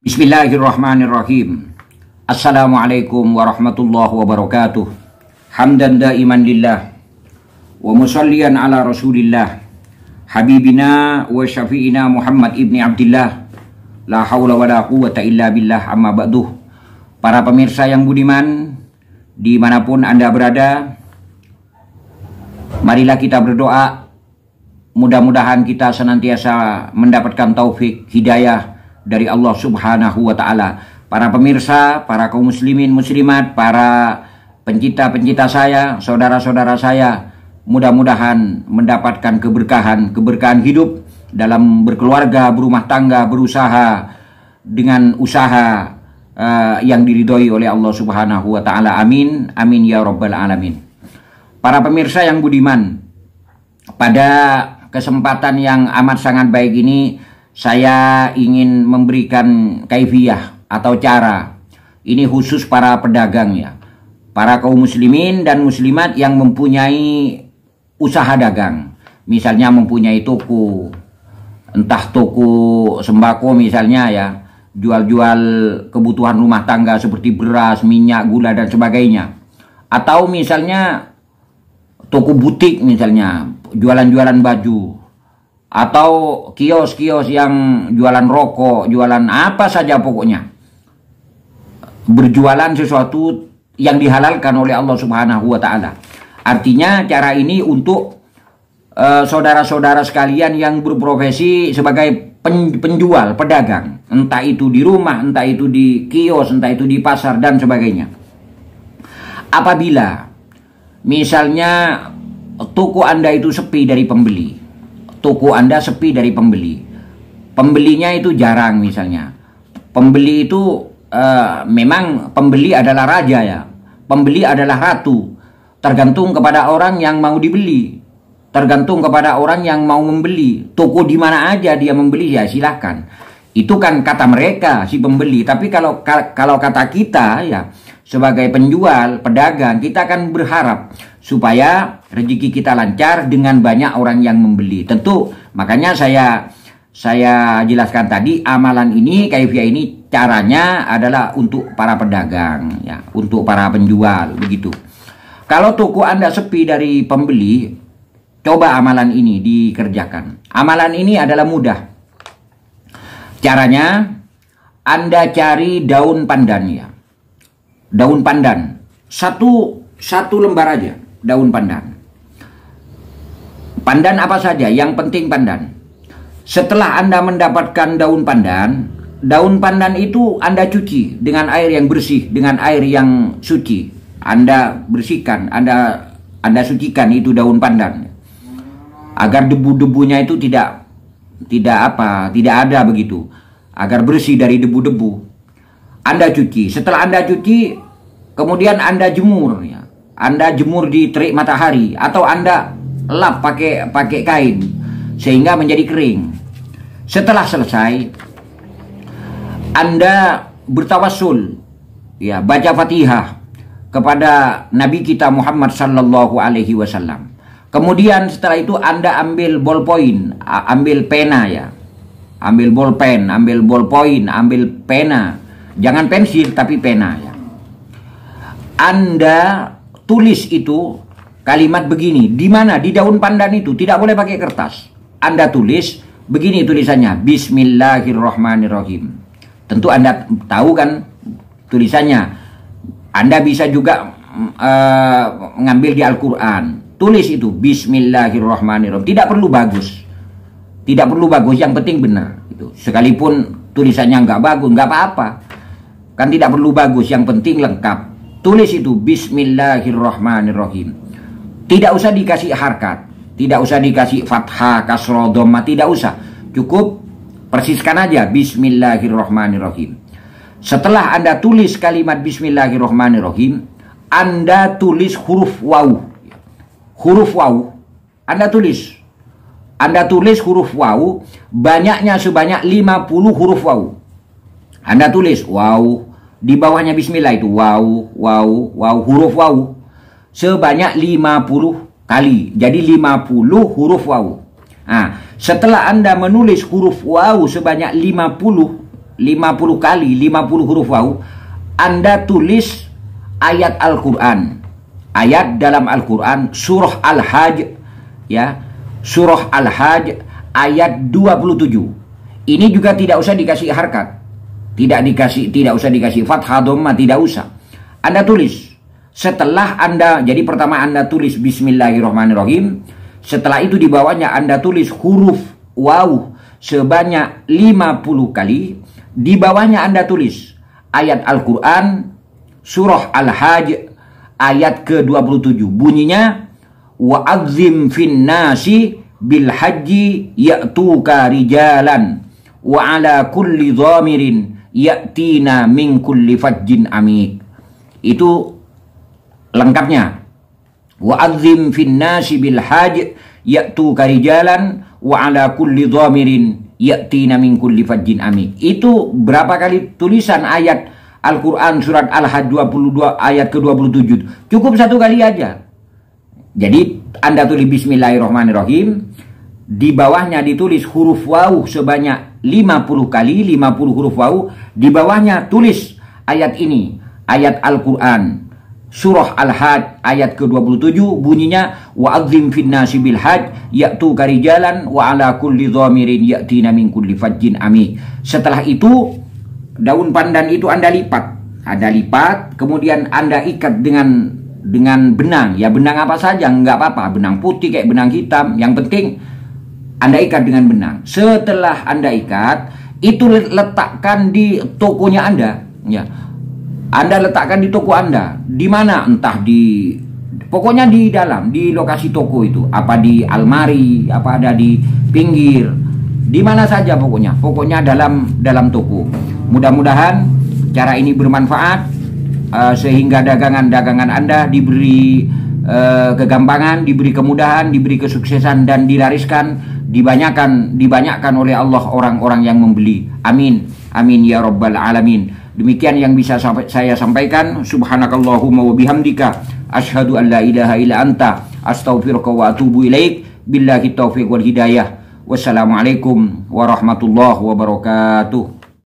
Bismillahirrahmanirrahim. Assalamualaikum warahmatullahi wabarakatuh. Hamdan daiman lillah wa musallian ala Rasulillah habibina wa syafi'ina Muhammad ibni Abdullah. La wa la quwata illa billah amma ba'duh. Para pemirsa yang budiman dimanapun Anda berada, marilah kita berdoa mudah-mudahan kita senantiasa mendapatkan taufik hidayah dari Allah Subhanahu wa taala. Para pemirsa, para kaum muslimin muslimat, para pencinta-pencinta saya, saudara-saudara saya, mudah-mudahan mendapatkan keberkahan, keberkahan hidup dalam berkeluarga, berumah tangga, berusaha dengan usaha uh, yang diridhoi oleh Allah Subhanahu wa taala. Amin. Amin ya rabbal alamin. Para pemirsa yang budiman, pada kesempatan yang amat sangat baik ini saya ingin memberikan kaifiyah atau cara. Ini khusus para pedagang ya. Para kaum muslimin dan muslimat yang mempunyai usaha dagang. Misalnya mempunyai toko. Entah toko sembako misalnya ya. Jual-jual kebutuhan rumah tangga seperti beras, minyak, gula dan sebagainya. Atau misalnya toko butik misalnya. Jualan-jualan baju atau kios-kios yang jualan rokok, jualan apa saja pokoknya. Berjualan sesuatu yang dihalalkan oleh Allah Subhanahu wa taala. Artinya cara ini untuk eh, saudara-saudara uh, sekalian yang berprofesi sebagai penjual, pedagang, entah itu di rumah, entah itu di kios, entah itu di pasar dan sebagainya. Apabila misalnya toko Anda itu sepi dari pembeli, toko Anda sepi dari pembeli. Pembelinya itu jarang misalnya. Pembeli itu uh, memang pembeli adalah raja ya. Pembeli adalah ratu. Tergantung kepada orang yang mau dibeli. Tergantung kepada orang yang mau membeli. Toko di mana aja dia membeli ya silahkan. Itu kan kata mereka si pembeli, tapi kalau kalau kata kita ya sebagai penjual, pedagang, kita akan berharap supaya rezeki kita lancar dengan banyak orang yang membeli. Tentu makanya saya saya jelaskan tadi amalan ini kaifia ini caranya adalah untuk para pedagang ya, untuk para penjual begitu. Kalau toko Anda sepi dari pembeli, coba amalan ini dikerjakan. Amalan ini adalah mudah. Caranya, Anda cari daun pandan ya. Daun pandan. Satu, satu lembar aja daun pandan. Pandan apa saja, yang penting pandan. Setelah Anda mendapatkan daun pandan, daun pandan itu Anda cuci dengan air yang bersih, dengan air yang suci. Anda bersihkan, Anda Anda sucikan itu daun pandan. Agar debu-debunya itu tidak tidak apa, tidak ada begitu agar bersih dari debu-debu. Anda cuci, setelah Anda cuci kemudian Anda jemur ya. Anda jemur di terik matahari atau Anda lap pakai pakai kain sehingga menjadi kering. Setelah selesai Anda bertawasul ya baca Fatihah kepada Nabi kita Muhammad sallallahu alaihi wasallam. Kemudian setelah itu Anda ambil ballpoint, ambil pena ya. Ambil bolpen, ambil ballpoint, ambil pena. Jangan pensil tapi pena ya. Anda tulis itu kalimat begini, di mana di daun pandan itu tidak boleh pakai kertas. Anda tulis begini tulisannya Bismillahirrahmanirrahim. Tentu Anda tahu kan tulisannya. Anda bisa juga uh, mengambil di Al-Qur'an Tulis itu Bismillahirrahmanirrahim. Tidak perlu bagus. Tidak perlu bagus, yang penting benar. Itu. Sekalipun tulisannya nggak bagus, nggak apa-apa. Kan tidak perlu bagus, yang penting lengkap. Tulis itu Bismillahirrahmanirrahim. Tidak usah dikasih harkat, tidak usah dikasih fathah, kasroh, doma, tidak usah. Cukup persiskan aja Bismillahirrahmanirrahim. Setelah Anda tulis kalimat Bismillahirrahmanirrahim, Anda tulis huruf waw huruf wau, Anda tulis Anda tulis huruf wau banyaknya sebanyak 50 huruf wau, Anda tulis wau di bawahnya bismillah itu wau wau wau huruf wau sebanyak 50 kali jadi 50 huruf wau. Nah, setelah Anda menulis huruf wau sebanyak 50 50 kali 50 huruf wau, Anda tulis ayat Al-Qur'an ayat dalam Al-Quran surah Al-Hajj ya surah Al-Hajj ayat 27 ini juga tidak usah dikasih harkat tidak dikasih tidak usah dikasih fathah dhamma tidak usah Anda tulis setelah Anda jadi pertama Anda tulis bismillahirrahmanirrahim setelah itu di bawahnya Anda tulis huruf waw sebanyak 50 kali di bawahnya Anda tulis ayat Al-Quran surah Al-Hajj ayat ke-27 bunyinya wa azim fin nasi bil haji ya'tuka rijalan wa ala kulli dhamirin ya'tina min kulli fajjin amik itu lengkapnya wa azim fin nasi bil haji ya'tuka rijalan wa ala kulli dhamirin ya'tina min kulli fajjin amik itu berapa kali tulisan ayat Al-Quran surat Al-Had 22 ayat ke-27 cukup satu kali aja jadi Anda tulis Bismillahirrahmanirrahim di bawahnya ditulis huruf waw sebanyak 50 kali 50 huruf waw di bawahnya tulis ayat ini ayat Al-Quran Surah Al-Had ayat ke-27 bunyinya wa azim finnasi bil had ya'tu karijalan wa ala kulli dhamirin ya'tina min kulli fajjin ami. Setelah itu daun pandan itu Anda lipat. Anda lipat, kemudian Anda ikat dengan dengan benang. Ya benang apa saja, nggak apa-apa. Benang putih kayak benang hitam. Yang penting Anda ikat dengan benang. Setelah Anda ikat, itu letakkan di tokonya Anda. Ya, anda letakkan di toko Anda. Di mana? Entah di pokoknya di dalam, di lokasi toko itu. Apa di almari, apa ada di pinggir. Di mana saja pokoknya. Pokoknya dalam dalam toko. Mudah-mudahan cara ini bermanfaat uh, sehingga dagangan-dagangan Anda diberi uh, eh, kegampangan, diberi kemudahan, diberi kesuksesan dan dilariskan, dibanyakan, dibanyakan oleh Allah orang-orang yang membeli. Amin. Amin ya rabbal alamin. Demikian yang bisa saya sampaikan. Subhanakallahumma wa bihamdika asyhadu an la ilaha illa anta astaghfiruka wa atubu ilaik. Billahi taufiq wal hidayah. Wassalamualaikum warahmatullahi wabarakatuh.